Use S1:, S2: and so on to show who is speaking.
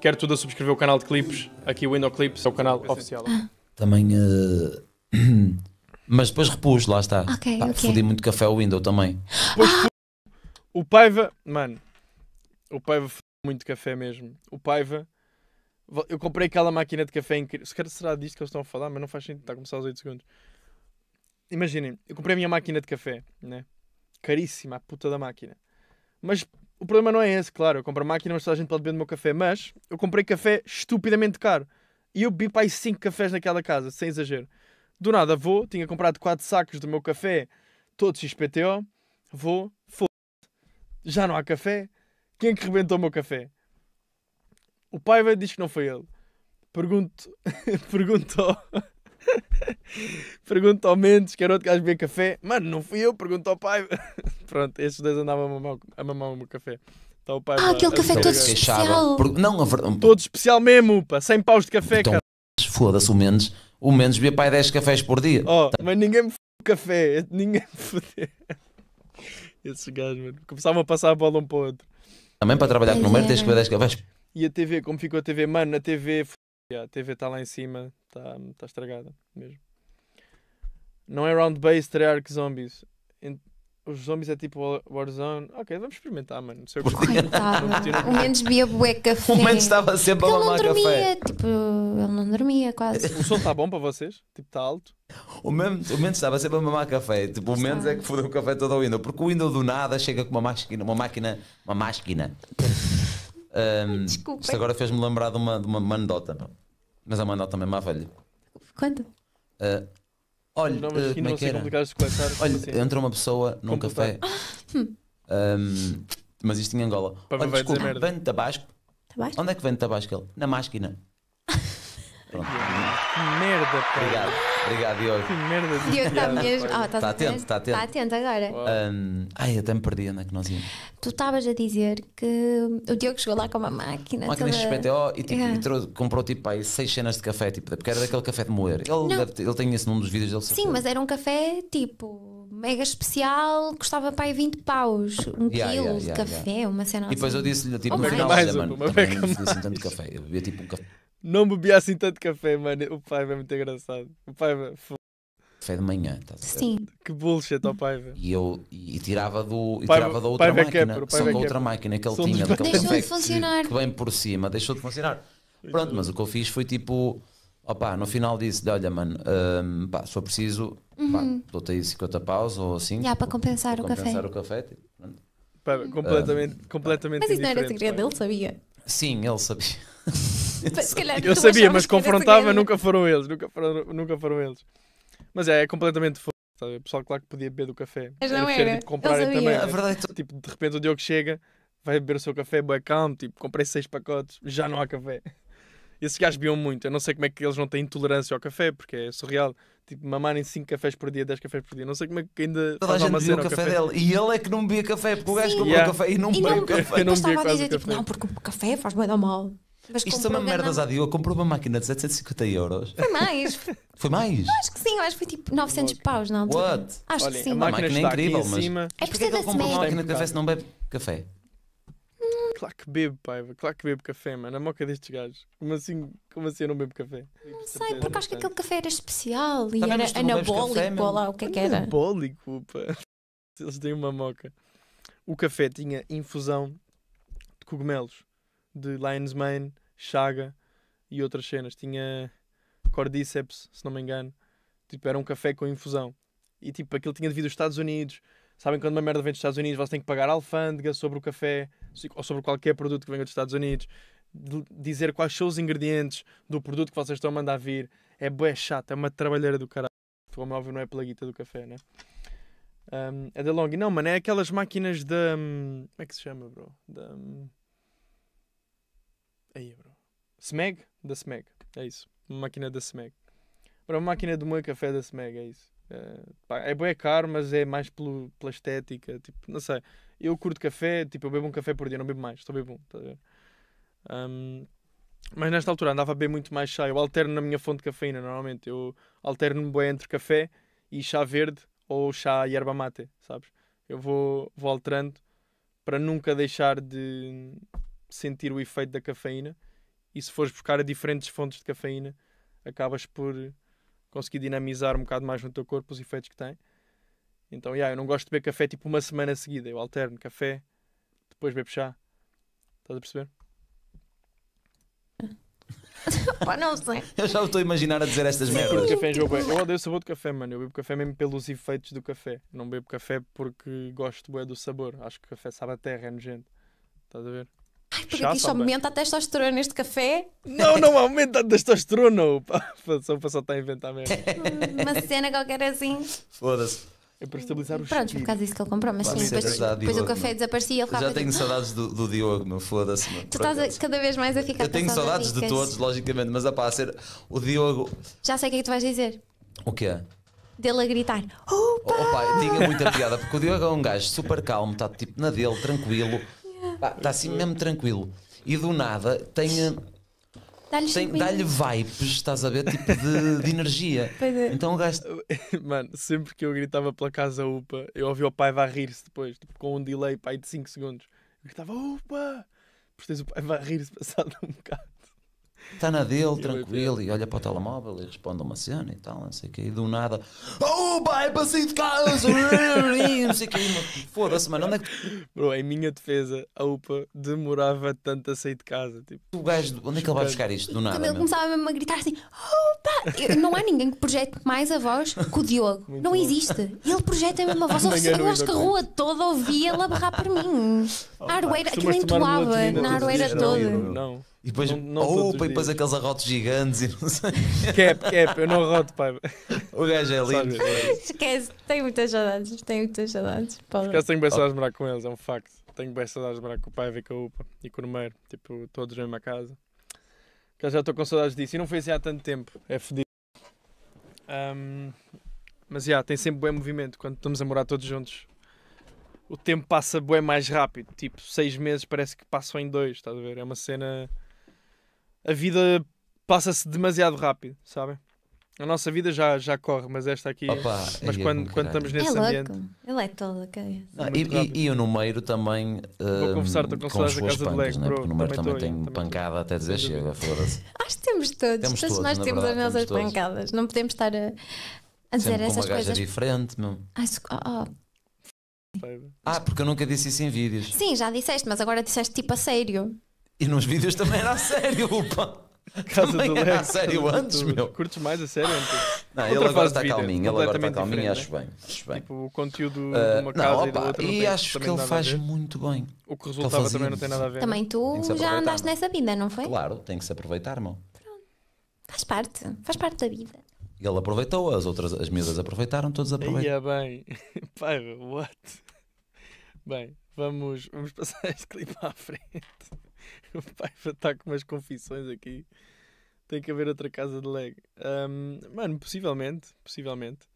S1: Quero tudo a subscrever o canal de clipes, aqui o Window Clips, é o canal oficial.
S2: Ah. Também. Uh... Mas depois repus, lá está. Ok, okay. Fodi muito café ao Window também. Depois, ah!
S1: O Paiva. Mano, o Paiva fodi muito café mesmo. O Paiva. Eu comprei aquela máquina de café incrível. Se calhar será disto que eles estão a falar, mas não faz sentido. Está a começar aos 8 segundos. Imaginem, eu comprei a minha máquina de café, né? Caríssima, a puta da máquina. Mas o problema não é esse, claro. Eu compro a máquina, mas a gente pode beber o meu café. Mas eu comprei café estupidamente caro. E eu bebi para aí 5 cafés naquela casa, sem exagero. Do nada vou, tinha comprado 4 sacos do meu café, todo XPTO. Vou, foda Já não há café. Quem é que rebentou o meu café? O pai diz que não foi ele. Pergunto, perguntou. pergunta ao Mendes, que era outro gajo beber café. Mano, não fui eu, pergunto ao pai. Pronto, estes dois andavam a mamar, a o meu café. Então o pai ah, aquele café todo especial. Por... Não,
S2: a verdade... Todo especial mesmo, pá. 100 paus de café, então, cara. Foda-se o Mendes. O Mendes bebia pai 10 cafés por dia.
S1: Oh, tá. mas ninguém me f... café. Ninguém me foder. Esses gajos, mano. Começavam a passar a bola um para o outro. Também para trabalhar com o Mendes tens que beber 10 cafés. E a TV, como ficou a TV? Mano, a TV Yeah, a TV está lá em cima, está tá estragada mesmo. Não é round base que Zombies. Os zombies é tipo Warzone. Ok, vamos experimentar, mano. Não sei o é menos bebia
S2: bué café. O menos estava sempre Porque a mamar café. Ele não dormia, tipo, ele não dormia quase. O
S1: som está bom para vocês? Tipo, está alto?
S2: O menos, o menos estava sempre a mamar café. Tipo, o menos é que fudeu o café todo ao Windows. Porque o Windows do nada chega com uma máquina, uma máquina, uma máquina. Um, Desculpa. Isto agora fez-me lembrar de uma, de uma anedota, não? Mas a mandar também má velha. Quando? Uh,
S1: olha, não, uh, como é que era? olha, assim? entrou uma
S2: pessoa num Como café. Ah, um, mas isto em Angola. Olha, desculpa, vem de Tabasco. Tabasco. Onde é que vem de Tabasco ele? Na máquina. Pronto.
S1: Merda, pá. Obrigado.
S2: Obrigado, Diogo. Que merda de Diogo está mesmo. Oh, atento, está atento. Está atento agora. Um, ai, até me perdi, onde é que nós íamos. Tu estavas a dizer que o Diogo chegou lá com uma máquina. Uma máquina toda... XPTO e, tipo, é. e trouxe, comprou tipo aí seis cenas de café, tipo, porque era daquele café de moer. Ele, deve, ele tem isso num dos vídeos dele. Sim, mas era um café tipo mega especial, custava para aí 20 paus, um yeah, quilo yeah, yeah, de café, uma cena E depois assim. eu disse-lhe, tipo, oh, no final, mais olha, mano, um, também assim tanto café. Eu bebia tipo um café
S1: não bebia assim tanto café, mano. O pai é muito engraçado. O pai vai. É
S2: café de manhã, estás a ver? Sim.
S1: Que bullshit ao vai?
S2: E eu e tirava, do, e tirava da outra máquina. capro, São da outra máquina que ele São tinha. Deixou de café funcionar. Que vem por cima, deixou de funcionar. Pronto, mas o que eu fiz foi tipo. Opá, no final disse-lhe: olha, mano, só hum, pá, se for preciso, pá, uhum. dou-te aí 50 paus ou assim. Já, para compensar o café. compensar o café. tipo,
S1: pronto. Paiva, completamente, hum, completamente Mas isso não era segredo, ele sabia. Sim, ele sabia. eu sabia, mas confrontava, nunca foram eles, nunca foram, nunca foram eles. Mas é, é completamente foda. O pessoal, claro que podia beber do café. Mas não era. era. comprarem também. A verdade é Tipo, de repente o Diogo chega, vai beber o seu café, boa calmo, tipo, comprei seis pacotes, já não há café. Esses gajos bebiam muito. Eu não sei como é que eles não têm intolerância ao café, porque é surreal. Tipo, mamarem 5 cafés por dia, 10 cafés por dia. Não sei como é que ainda. Toda a gente bebia o café, café, dele. E ele é que não bebia café, porque o gajo yeah. café e não bebeu café. Eu não, não estava a dizer, tipo, não,
S2: porque o café faz bem ou mal. Mas Isto são é uma merdas à Eu comprei uma máquina de 750 euros. Foi mais. foi mais? Acho que sim, acho que foi tipo 900 paus na altura. What? Acho Olha, que sim. uma máquina, máquina é incrível, mas. Cima. É porque é que compra uma máquina de café se
S1: não bebe café? Hum. Claro que bebo, paiva. Claro que bebo café, mano. A moca destes gajos. Como assim, como assim eu não bebo café? Não sei, porque acho que aquele
S2: café era especial e Também era anabólico Olha lá o que é que era.
S1: Anabólico, pá. Eles têm uma moca. O café tinha infusão de cogumelos de Lion's Mane, Chaga e outras cenas. Tinha Cordyceps, se não me engano. Tipo, era um café com infusão. E tipo, aquilo tinha devido aos Estados Unidos. Sabem quando uma merda vem dos Estados Unidos, vocês têm que pagar a alfândega sobre o café ou sobre qualquer produto que venha dos Estados Unidos. dizer quais são os ingredientes do produto que vocês estão a mandar vir. É bué chato, é uma trabalheira do caralho. Como é óbvio, não é pela guita do café, né? Um, é da Long. Não, mano, é aquelas máquinas da. Hum, como é que se chama, bro? Da. Aí, bro. Smeg? Da Smeg. É isso. Uma máquina da Smeg. Para uma máquina de moer café da Smeg, é isso. É, pá, é bem caro, mas é mais pelo, pela estética. Tipo, não sei. Eu curto café, tipo, eu bebo um café por dia, não bebo mais, estou bebo um, tá a ver? Um, mas nesta altura andava a beber muito mais chá. Eu alterno na minha fonte de cafeína, normalmente. Eu alterno-me bem entre café e chá verde ou chá yerba mate, sabes? Eu vou, vou alterando para nunca deixar de, sentir o efeito da cafeína e se fores buscar a diferentes fontes de cafeína, acabas por conseguir dinamizar um bocado mais no teu corpo os efeitos que tem. Então, yeah, eu não gosto de beber café tipo uma semana seguida. Eu alterno café, depois bebo chá. Estás a perceber? Pá, não sei. Eu já estou a imaginar a dizer estas merdas. Café, eu, eu odeio o sabor do café, mano. Eu bebo café mesmo pelos efeitos do café. Não bebo café porque gosto bué do sabor. Acho que café sabe a terra, é nojento. Estás a ver? Ai, porque Chá, isto também. aumenta
S2: a testosterona neste café? Não, não aumenta a
S1: testosterona. Só para só estar a inventar mesmo. Hum, uma
S2: cena qualquer assim.
S1: Foda-se. É para estabilizar os Pronto, por causa
S2: disso que ele comprou, mas sim, é depois, depois, depois o café desaparecia e ele ficava. Já tenho tipo, saudades do, do Diogo, meu foda-se. Tu estás a, cada vez mais a ficar Eu tenho saudades de todos, logicamente, mas pá, a ser o Diogo. Já sei o que é que tu vais dizer. O quê?
S1: dele a gritar
S2: Opa! Oh, pai, tinha muita piada, porque o Diogo é um gajo super calmo, está tipo na dele, tranquilo está assim mesmo tranquilo. E do nada tem. Eh, dá-lhe dá
S1: vibes, estás a ver? Tipo de, de energia. É. Então o gajo. Mano, sempre que eu gritava pela casa UPA, eu ouvia o pai a rir-se depois, tipo, com um delay pai de 5 segundos. Eu gritava UPA! Depois tens o pai a rir-se passado um bocado.
S2: Está na dele, tranquilo, e olha para o telemóvel e responde uma cena e tal, não sei o que, e do nada, oh pai, passei de casa, não
S1: sei o que, foda-se, mano, onde é que. Bro, em minha defesa, a UPA demorava tanto a sair de casa. Tipo, o gajo, onde é que ele vai buscar isto? Do nada. Quando ele né? começava
S2: mesmo a gritar assim, opa, não há ninguém que projete mais a voz que o Diogo, Muito não bom. existe. Ele projeta a mesma voz, eu, eu acho que a rua toda ouvia ele a barrar para mim. Oh, a aroeira, aquilo entoava, na aroeira é toda. Não. E depois, não, não opa, e depois aqueles arrotos gigantes e não sei. Cap, cap, é, é, eu não arroto, pai. O
S1: gajo é lindo.
S2: Esquece, tenho muitas saudades, tenho muitas saudades. Esquece, tenho bem oh. saudades
S1: de morar com eles, é um facto. Tenho bem saudades de morar com o pai, e com a UPA e com o Numeiro, tipo, todos na mesma casa. Que já estou com saudades disso e não foi assim há tanto tempo, é fedido. Um, mas já, yeah, tem sempre bom movimento quando estamos a morar todos juntos. O tempo passa bem mais rápido, tipo, seis meses parece que passam em dois, estás a ver? É uma cena a vida passa-se demasiado rápido, sabem? A nossa vida já, já corre, mas esta aqui. Opa, mas quando, é quando estamos é nesse é ambiente.
S2: Ele é todo okay. ah, e, e, e, eu no também. Uh, Vou eh, conversar, estou a conversar com as pancas, Lego, né? Porque o meio também, tem também pancada até dizer chega, foda-se. Acho que temos todos. Temos todos nós temos verdade, as nossas pancadas. Não podemos estar a, a dizer essas uma coisas. Gaja diferente, meu. oh, oh. Ah, porque eu nunca disse isso em vídeos. Sim, já disseste, mas agora disseste tipo a sério. E nos vídeos também
S1: era a sério, opa. Casa também do era a sério antes, meu. Curtes mais a sério antes. Não, ele agora, está calminho, ele agora está calminho, ele agora está calminho e acho né? bem. Acho bem. Tipo, o conteúdo uh, de uma casa não, opa, e da outra. E acho que ele faz
S2: muito bem. O que resultava que também não tem nada a ver. Né? Também tu já andaste nessa vida, não foi? Claro, tem que se aproveitar, irmão. Pronto. Faz parte, faz parte da vida. Ele aproveitou, as outras as miúdas aproveitaram, todos aproveitaram.
S1: Ia é bem. Pai, what? Bem, vamos, vamos passar este clipe à frente. o pai está com umas confissões aqui. Tem que haver outra casa de leg. Um, mano, possivelmente, possivelmente.